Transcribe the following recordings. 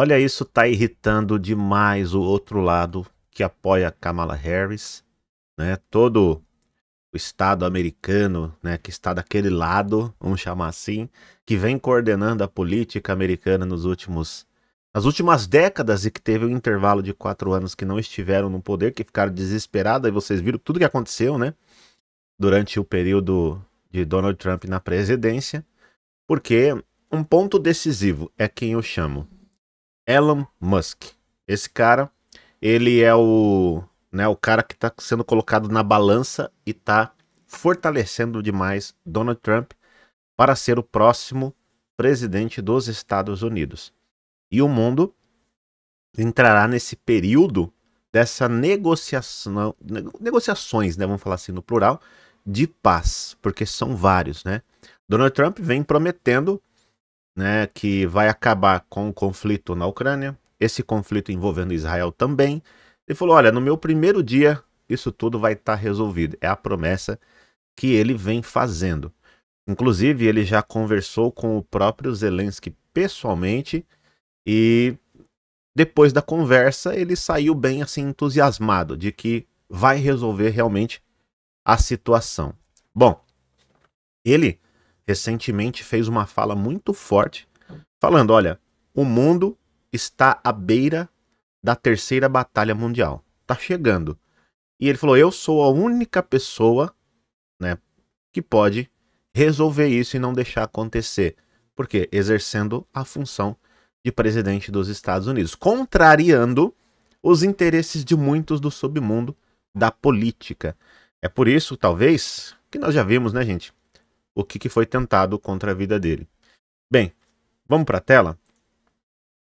Olha, isso está irritando demais o outro lado que apoia Kamala Harris, né? Todo o Estado americano, né, que está daquele lado, vamos chamar assim, que vem coordenando a política americana nos últimos nas últimas décadas e que teve um intervalo de quatro anos que não estiveram no poder, que ficaram desesperados, e vocês viram tudo que aconteceu, né? Durante o período de Donald Trump na presidência, porque um ponto decisivo é quem eu chamo. Elon Musk. Esse cara, ele é o, né, o cara que está sendo colocado na balança e está fortalecendo demais Donald Trump para ser o próximo presidente dos Estados Unidos. E o mundo entrará nesse período dessa negociação, negociações, né, vamos falar assim no plural, de paz, porque são vários, né? Donald Trump vem prometendo né, que vai acabar com o conflito na Ucrânia, esse conflito envolvendo Israel também. Ele falou: olha, no meu primeiro dia isso tudo vai estar tá resolvido. É a promessa que ele vem fazendo. Inclusive, ele já conversou com o próprio Zelensky pessoalmente e depois da conversa ele saiu bem assim entusiasmado de que vai resolver realmente a situação. Bom, ele recentemente fez uma fala muito forte falando: olha, o mundo está à beira da terceira batalha mundial. está chegando. E ele falou: eu sou a única pessoa né, que pode resolver isso e não deixar acontecer. porque Exercendo a função de presidente dos Estados Unidos, contrariando os interesses de muitos do submundo da política. É por isso, talvez, que nós já vimos, né, gente? o que, que foi tentado contra a vida dele. Bem, vamos para a tela?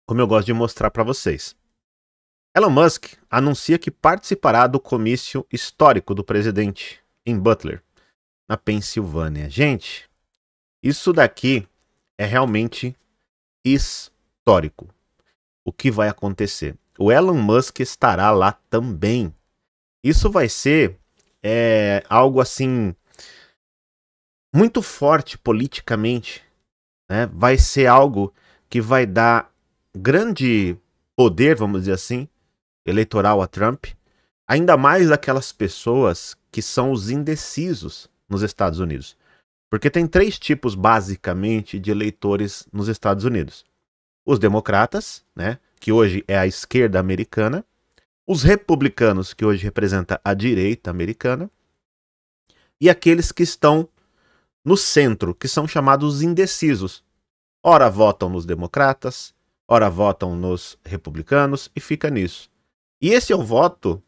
Como eu gosto de mostrar para vocês. Elon Musk anuncia que participará do comício histórico do presidente em Butler, na Pensilvânia. Gente, isso daqui é realmente histórico. O que vai acontecer? O Elon Musk estará lá também. Isso vai ser é, algo assim muito forte politicamente, né, vai ser algo que vai dar grande poder, vamos dizer assim, eleitoral a Trump, ainda mais daquelas pessoas que são os indecisos nos Estados Unidos. Porque tem três tipos, basicamente, de eleitores nos Estados Unidos: os democratas, né, que hoje é a esquerda americana, os republicanos, que hoje representa a direita americana, e aqueles que estão no centro, que são chamados indecisos. Ora votam nos democratas, ora votam nos republicanos e fica nisso. E esse é o voto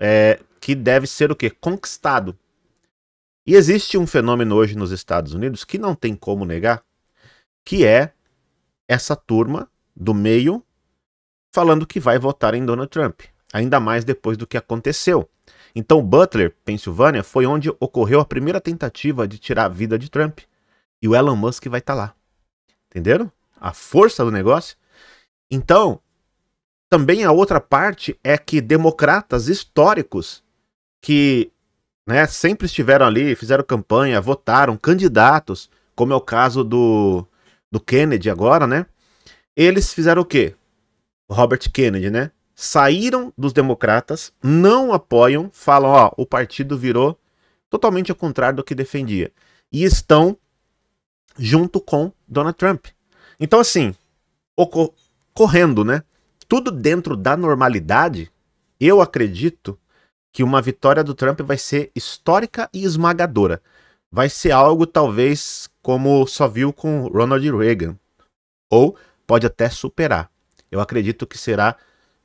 é, que deve ser o quê? Conquistado. E existe um fenômeno hoje nos Estados Unidos que não tem como negar, que é essa turma do meio falando que vai votar em Donald Trump, ainda mais depois do que aconteceu. Então, Butler, Pensilvânia, foi onde ocorreu a primeira tentativa de tirar a vida de Trump. E o Elon Musk vai estar tá lá. Entenderam? A força do negócio. Então, também a outra parte é que democratas históricos que né, sempre estiveram ali, fizeram campanha, votaram, candidatos, como é o caso do, do Kennedy agora, né? Eles fizeram o quê? Robert Kennedy, né? saíram dos democratas, não apoiam, falam, ó, o partido virou totalmente ao contrário do que defendia. E estão junto com Donald Trump. Então, assim, correndo, né? Tudo dentro da normalidade, eu acredito que uma vitória do Trump vai ser histórica e esmagadora. Vai ser algo talvez como só viu com Ronald Reagan. Ou pode até superar. Eu acredito que será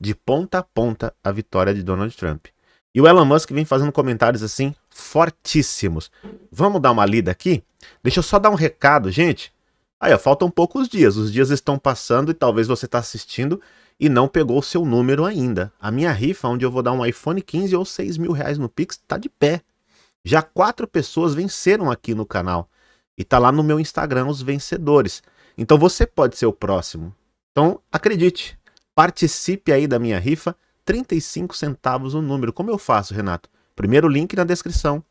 de ponta a ponta a vitória de Donald Trump. E o Elon Musk vem fazendo comentários assim fortíssimos. Vamos dar uma lida aqui? Deixa eu só dar um recado, gente. Aí, ó, faltam poucos dias. Os dias estão passando e talvez você está assistindo e não pegou o seu número ainda. A minha rifa, onde eu vou dar um iPhone 15 ou 6 mil reais no Pix, está de pé. Já quatro pessoas venceram aqui no canal. E tá lá no meu Instagram os vencedores. Então você pode ser o próximo. Então acredite, Participe aí da minha rifa, 35 centavos o número. Como eu faço, Renato? Primeiro link na descrição.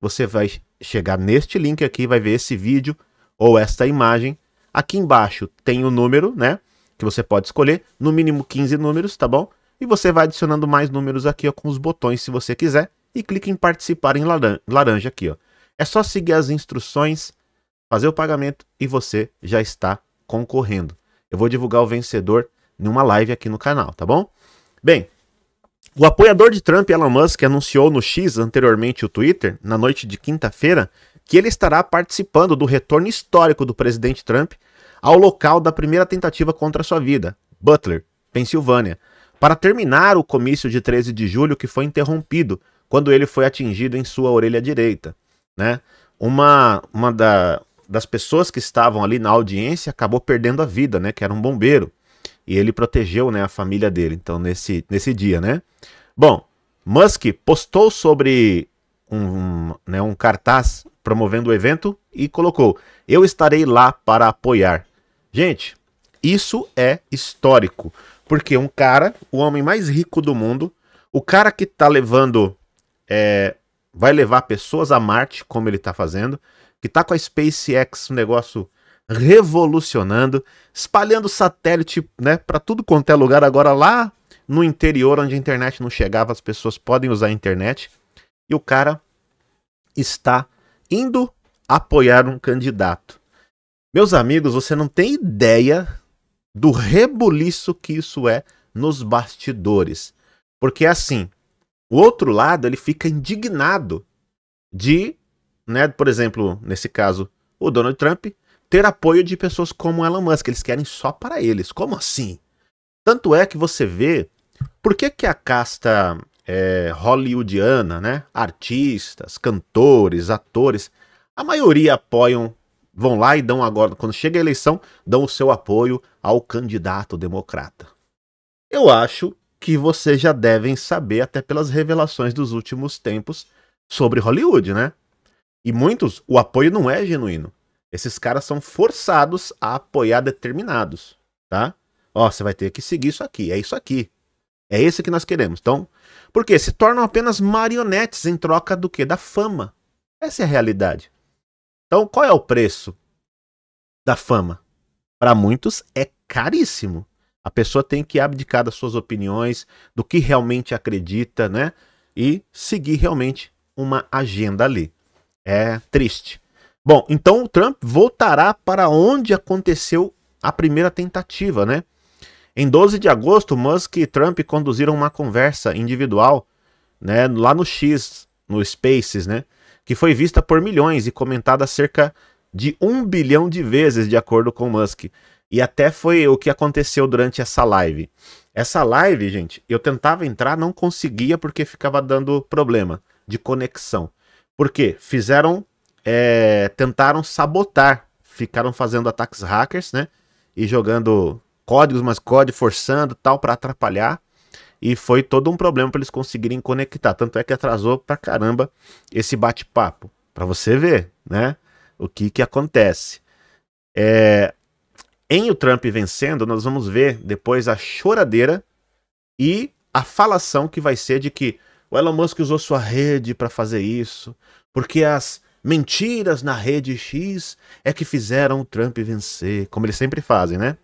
Você vai chegar neste link aqui, vai ver esse vídeo ou esta imagem. Aqui embaixo tem o número, né? Que você pode escolher, no mínimo 15 números, tá bom? E você vai adicionando mais números aqui ó, com os botões se você quiser. E clique em participar em laran laranja aqui, ó. É só seguir as instruções, fazer o pagamento e você já está concorrendo. Eu vou divulgar o vencedor numa live aqui no canal, tá bom? Bem, o apoiador de Trump, Elon Musk, anunciou no X, anteriormente o Twitter, na noite de quinta-feira, que ele estará participando do retorno histórico do presidente Trump ao local da primeira tentativa contra sua vida, Butler, Pensilvânia, para terminar o comício de 13 de julho que foi interrompido quando ele foi atingido em sua orelha direita. Né? Uma, uma da, das pessoas que estavam ali na audiência acabou perdendo a vida, né? que era um bombeiro e ele protegeu né, a família dele, então nesse, nesse dia, né? Bom, Musk postou sobre um, né, um cartaz promovendo o evento e colocou: Eu estarei lá para apoiar. Gente, isso é histórico, porque um cara, o homem mais rico do mundo, o cara que está levando, é, vai levar pessoas a Marte, como ele está fazendo, que está com a SpaceX, um negócio revolucionando, espalhando satélite né, para tudo quanto é lugar. Agora, lá no interior, onde a internet não chegava, as pessoas podem usar a internet. E o cara está indo apoiar um candidato. Meus amigos, você não tem ideia do rebuliço que isso é nos bastidores. Porque assim, o outro lado ele fica indignado de, né, por exemplo, nesse caso, o Donald Trump ter apoio de pessoas como Elon Musk. Eles querem só para eles. Como assim? Tanto é que você vê por que, que a casta é, hollywoodiana, né? Artistas, cantores, atores, a maioria apoiam, vão lá e dão agora, quando chega a eleição, dão o seu apoio ao candidato democrata. Eu acho que vocês já devem saber, até pelas revelações dos últimos tempos, sobre Hollywood, né? E muitos, o apoio não é genuíno. Esses caras são forçados a apoiar determinados, tá? Ó, você vai ter que seguir isso aqui, é isso aqui. É esse que nós queremos. Então, por quê? Se tornam apenas marionetes em troca do quê? Da fama. Essa é a realidade. Então, qual é o preço da fama? Para muitos é caríssimo. A pessoa tem que abdicar das suas opiniões, do que realmente acredita, né? E seguir realmente uma agenda ali. É triste. Bom, então o Trump voltará para onde aconteceu a primeira tentativa, né? Em 12 de agosto, Musk e Trump conduziram uma conversa individual, né, lá no X, no Spaces, né, que foi vista por milhões e comentada cerca de um bilhão de vezes, de acordo com Musk. E até foi o que aconteceu durante essa live. Essa live, gente, eu tentava entrar, não conseguia porque ficava dando problema de conexão. Por quê? Fizeram é, tentaram sabotar, ficaram fazendo ataques hackers, né? E jogando códigos, mas código forçando tal para atrapalhar. E foi todo um problema para eles conseguirem conectar. Tanto é que atrasou pra caramba esse bate-papo. Para você ver, né? O que que acontece. É, em o Trump vencendo, nós vamos ver depois a choradeira e a falação que vai ser de que o Elon Musk usou sua rede para fazer isso, porque as mentiras na rede X é que fizeram o Trump vencer, como eles sempre fazem, né?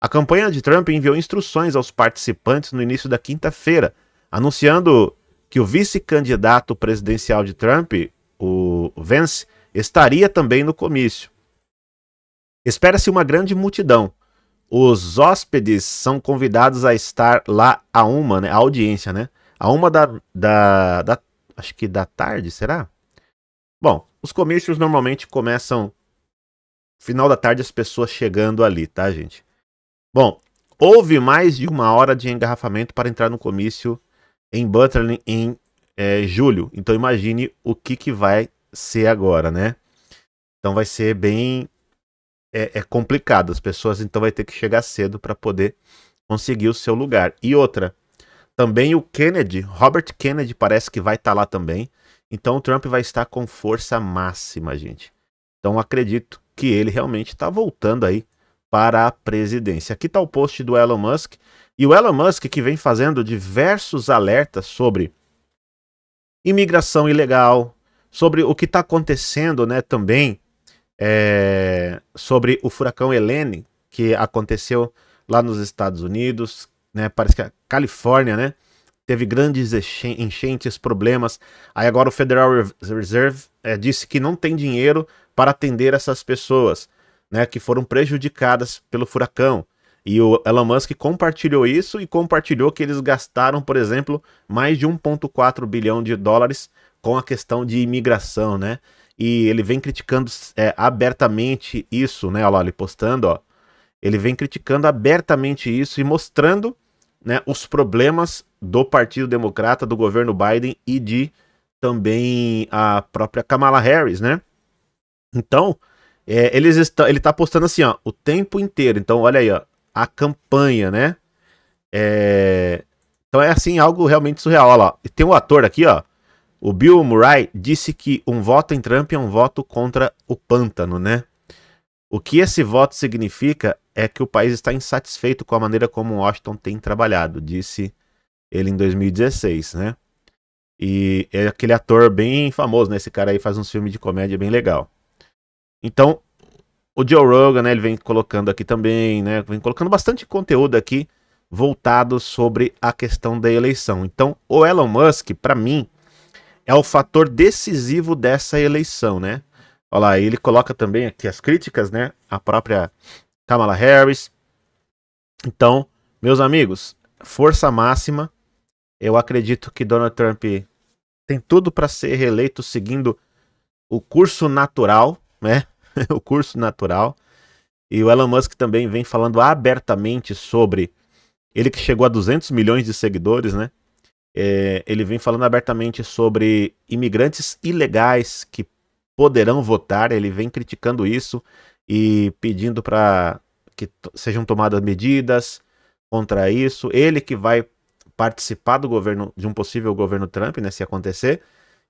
A campanha de Trump enviou instruções aos participantes no início da quinta-feira, anunciando que o vice-candidato presidencial de Trump, o Vance, estaria também no comício. Espera-se uma grande multidão. Os hóspedes são convidados a estar lá a uma, né? A audiência, né? A uma da, da, da. Acho que da tarde, será? Bom, os comícios normalmente começam final da tarde as pessoas chegando ali, tá, gente? Bom, houve mais de uma hora de engarrafamento para entrar no comício em Butterley em é, julho. Então imagine o que, que vai ser agora, né? Então vai ser bem é, é complicado. As pessoas então vai ter que chegar cedo para poder conseguir o seu lugar. E outra, também o Kennedy, Robert Kennedy parece que vai estar tá lá também. Então o Trump vai estar com força máxima, gente. Então acredito que ele realmente está voltando aí para a presidência. Aqui está o post do Elon Musk. E o Elon Musk que vem fazendo diversos alertas sobre imigração ilegal, sobre o que está acontecendo né, também, é, sobre o furacão Helene, que aconteceu lá nos Estados Unidos, né, parece que é a Califórnia, né? teve grandes enchentes, problemas. Aí agora o Federal Reserve é, disse que não tem dinheiro para atender essas pessoas, né, que foram prejudicadas pelo furacão. E o Elon Musk compartilhou isso e compartilhou que eles gastaram, por exemplo, mais de 1,4 bilhão de dólares com a questão de imigração, né? E ele vem criticando é, abertamente isso, né? Olha lá, ele postando, ó. Ele vem criticando abertamente isso e mostrando né, os problemas do Partido Democrata, do governo Biden e de também a própria Kamala Harris, né? Então, é, eles estão, ele está postando assim, ó, o tempo inteiro. Então, olha aí, ó, a campanha, né? É, então é assim, algo realmente surreal. Olha lá, tem um ator aqui, ó. O Bill Murray disse que um voto em Trump é um voto contra o pântano, né? O que esse voto significa é que o país está insatisfeito com a maneira como Washington tem trabalhado, disse ele em 2016, né? E é aquele ator bem famoso, né? Esse cara aí faz uns filmes de comédia bem legal. Então, o Joe Rogan, né, ele vem colocando aqui também, né, vem colocando bastante conteúdo aqui voltado sobre a questão da eleição. Então, o Elon Musk, para mim, é o fator decisivo dessa eleição, né? Olha lá, ele coloca também aqui as críticas, né, a própria Kamala Harris. Então, meus amigos, força máxima. Eu acredito que Donald Trump tem tudo para ser reeleito seguindo o curso natural, né? o curso natural. E o Elon Musk também vem falando abertamente sobre ele que chegou a 200 milhões de seguidores, né? É, ele vem falando abertamente sobre imigrantes ilegais que poderão votar. Ele vem criticando isso e pedindo para que sejam tomadas medidas contra isso. Ele que vai participar do governo, de um possível governo Trump, né, se acontecer,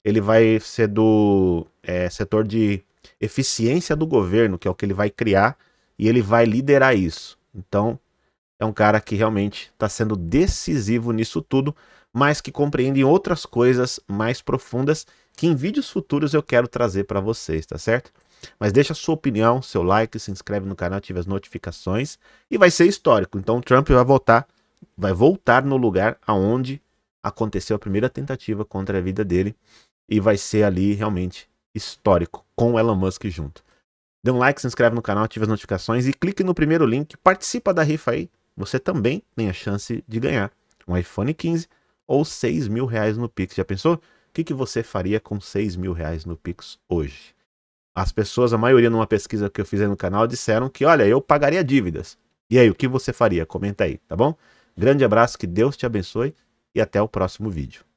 ele vai ser do é, setor de eficiência do governo, que é o que ele vai criar, e ele vai liderar isso. Então, é um cara que realmente está sendo decisivo nisso tudo, mas que compreende outras coisas mais profundas que em vídeos futuros eu quero trazer para vocês, tá certo? Mas deixa a sua opinião, seu like, se inscreve no canal, ativa as notificações e vai ser histórico. Então o Trump vai voltar, vai voltar no lugar aonde aconteceu a primeira tentativa contra a vida dele e vai ser ali realmente histórico com o Elon Musk junto. Dê um like, se inscreve no canal, ativa as notificações e clique no primeiro link, participa da rifa aí. Você também tem a chance de ganhar um iPhone 15 ou 6 mil reais no Pix. Já pensou? O que, que você faria com 6 mil reais no Pix hoje? As pessoas, a maioria numa pesquisa que eu fiz no canal, disseram que, olha, eu pagaria dívidas. E aí, o que você faria? Comenta aí, tá bom? Grande abraço, que Deus te abençoe e até o próximo vídeo.